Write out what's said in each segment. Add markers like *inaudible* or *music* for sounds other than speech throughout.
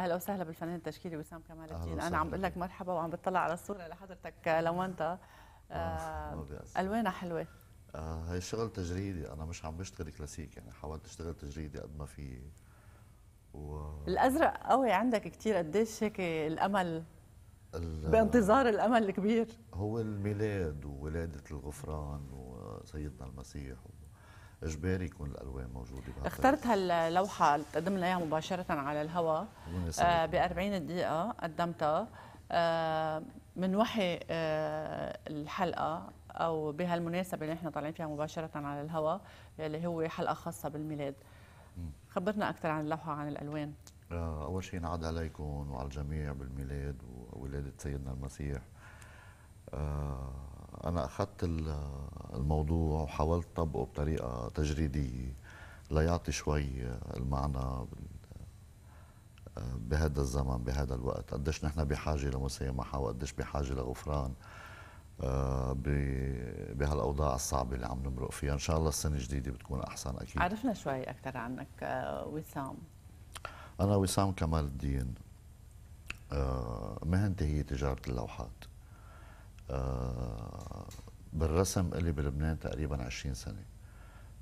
اهلا وسهلا بالفنان التشكيلي وسام كمال الدين انا عم بقول لك مرحبا وعم بتطلع على الصوره لحضرتك لونتها آه, آه،, آه، الوانها حلوه آه هي الشغل تجريدي انا مش عم بشتغل كلاسيك يعني حاولت اشتغل تجريدي قد ما في و... الازرق قوي عندك كثير قديش هيك الامل ال... بانتظار الامل الكبير هو الميلاد وولاده الغفران وسيدنا المسيح و... اجباري يكون الالوان موجوده اخترت هاللوحه اللي تقدم لنا اياها مباشره على الهواء آه، ب 40 دقيقه قدمتها آه، من وحي آه، الحلقه او بهالمناسبه اللي نحن طالعين فيها مباشره على الهواء اللي هو حلقه خاصه بالميلاد خبرنا اكثر عن اللوحه عن الالوان اول شيء نعد عليكم وعلى الجميع بالميلاد وولاده سيدنا المسيح انا اخذت الموضوع وحاولت طبقه بطريقة تجريدية ليعطي شوي المعنى بهذا الزمن بهذا الوقت قديش نحن بحاجة لمسامحة وقديش بحاجة لغفران آه، بهالاوضاع الصعبه اللي عم نمرق فيها ان شاء الله السنه الجديده بتكون احسن اكيد عرفنا شوي اكثر عنك آه، وسام انا وسام كمال الدين آه، مهنتي هي تجاره اللوحات بالرسم إلي بلبنان تقريبا 20 سنة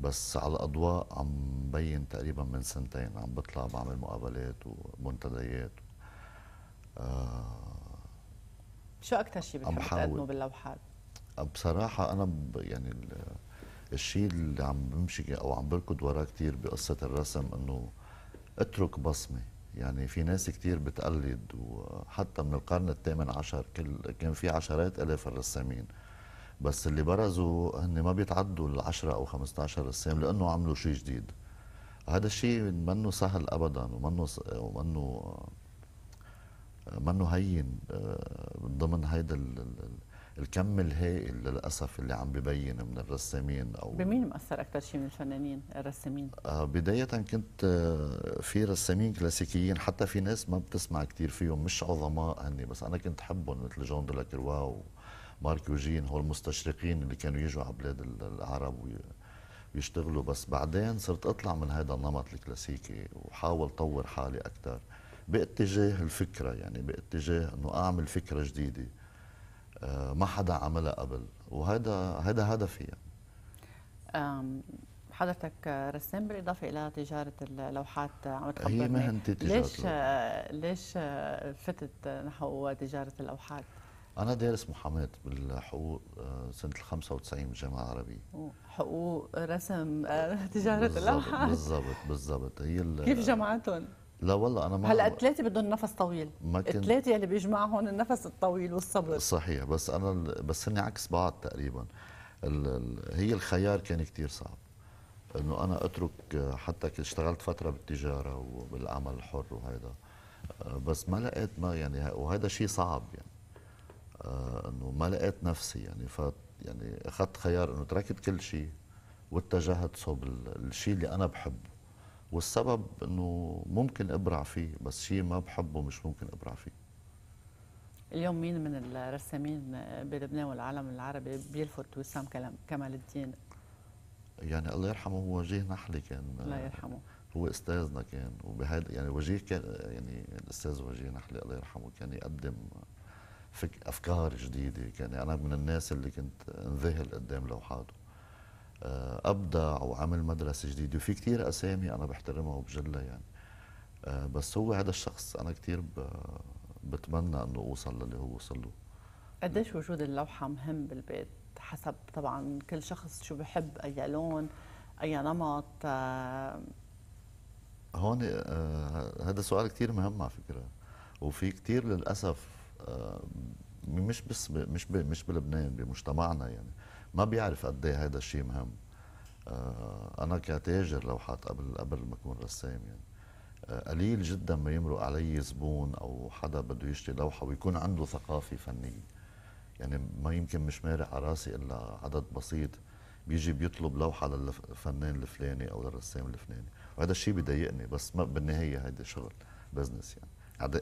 بس على الأضواء عم بين تقريبا من سنتين عم بطلع بعمل مقابلات ومنتديات آه شو أكثر شيء بتحب تقدمه باللوحات؟ بصراحة أنا يعني الشيء اللي عم بمشي أو عم بركض وراه كثير بقصة الرسم إنه اترك بصمة يعني في ناس كثير بتقلد وحتى من القرن الثامن عشر كل كان في عشرات الاف الرسامين بس اللي برزوا هن ما بيتعدوا ال 10 او 15 رسام لانه عملوا شيء جديد هذا الشيء منه سهل ابدا ومنه س... ومنه منه هين آه، من ضمن هيدا الكم الهائل للاسف اللي عم ببين من الرسامين او بمين مأثر اكثر شيء من الفنانين الرسامين؟ آه، بدايه كنت آه، في رسامين كلاسيكيين حتى في ناس ما بتسمع كثير فيهم مش عظماء هني بس انا كنت حبهم مثل جون دولاكروا مارك يوجين هو المستشرقين اللي كانوا يجوا على بلاد العرب ويشتغلوا بس بعدين صرت اطلع من هذا النمط الكلاسيكي وحاول طور حالي اكثر باتجاه الفكره يعني باتجاه انه اعمل فكره جديده آه، ما حدا عملها قبل وهذا هذا هدفي يعني. حضرتك رسام بالاضافه الى تجاره اللوحات عم تخبرني هي مهنتي تجاره ليش ليش فتت نحو تجاره اللوحات؟ انا دارس محاماه بالحقوق آه، سنه ال 95 بالجامعه العربيه حقوق رسم آه، تجاره اللوحه بالضبط بالضبط هي *laughs* كيف جمعتهم؟ لا والله انا ما هلا الثلاثه بدهم نفس طويل ما كنت الثلاثه اللي بيجمعهم النفس الطويل والصبر صحيح بس انا بس هن عكس بعض تقريبا هي الخيار كان كثير صعب انه انا اترك آه، حتى اشتغلت فتره بالتجاره وبالعمل الحر وهيدا بس ما لقيت ما يعني وهذا شيء صعب يعني آه، انه ما لقيت نفسي يعني ف يعني اخذت خيار انه تركت كل شيء واتجهت صوب الشيء اللي انا بحبه والسبب انه ممكن ابرع فيه بس شيء ما بحبه مش ممكن ابرع فيه اليوم مين من الرسامين بلبنان والعالم العربي بيلفت وسام كمال الدين يعني الله يرحمه هو وجيه نحلي كان آه، الله يرحمه هو استاذنا كان وبهذا يعني وجيه كان يعني الاستاذ وجيه نحلي الله يرحمه كان يقدم فك افكار جديده كان يعني انا من الناس اللي كنت انذهل قدام لوحاته آه، ابدع وعمل مدرسه جديده وفي كثير اسامي انا بحترمها وبجلها يعني آه، بس هو هذا الشخص انا كثير بتمنى انه اوصل للي هو وصل له قديش وجود اللوحه مهم بالبيت حسب طبعا كل شخص شو بحب اي لون اي نمط آه. هون هذا سؤال كثير مهم على فكره وفي كثير للاسف آه، مش بس مش ب مش بلبنان بمجتمعنا يعني ما بيعرف قد ايه هذا الشيء مهم آه، انا كتاجر لوحات قبل قبل ما اكون رسام يعني آه، قليل جدا ما يمرق علي زبون او حدا بده يشتري لوحه ويكون عنده ثقافه فنيه يعني ما يمكن مش مارق على راسي الا عدد بسيط بيجي بيطلب لوحه للفنان الفلاني او للرسام الفلاني وهذا الشيء بضايقني بس ما بالنهايه هيدا شغل بزنس يعني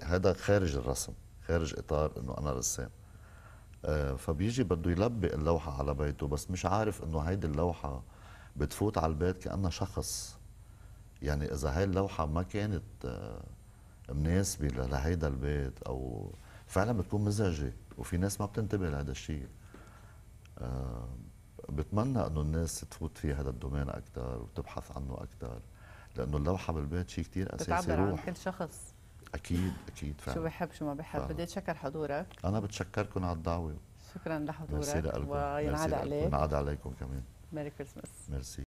هذا خارج الرسم خارج اطار انه انا رسام آه، فبيجي بده يلبق اللوحه على بيته بس مش عارف انه هيدي اللوحه بتفوت على البيت كانها شخص يعني اذا هاي اللوحه ما كانت آه، مناسبه لهيدا البيت او فعلا بتكون مزعجه وفي ناس ما بتنتبه لهذا الشيء آه، بتمنى انه الناس تفوت في هذا الدومين اكثر وتبحث عنه اكثر لانه اللوحه بالبيت شيء كثير اساسي بتعبر عن كل شخص اكيد اكيد فعلا شو بحب شو ما بحب بدي اتشكر حضورك انا بتشكركم على الدعوه شكرا لحضورك وينعاد عليك وينعاد عليكم كمان ميري كريسماس ميرسي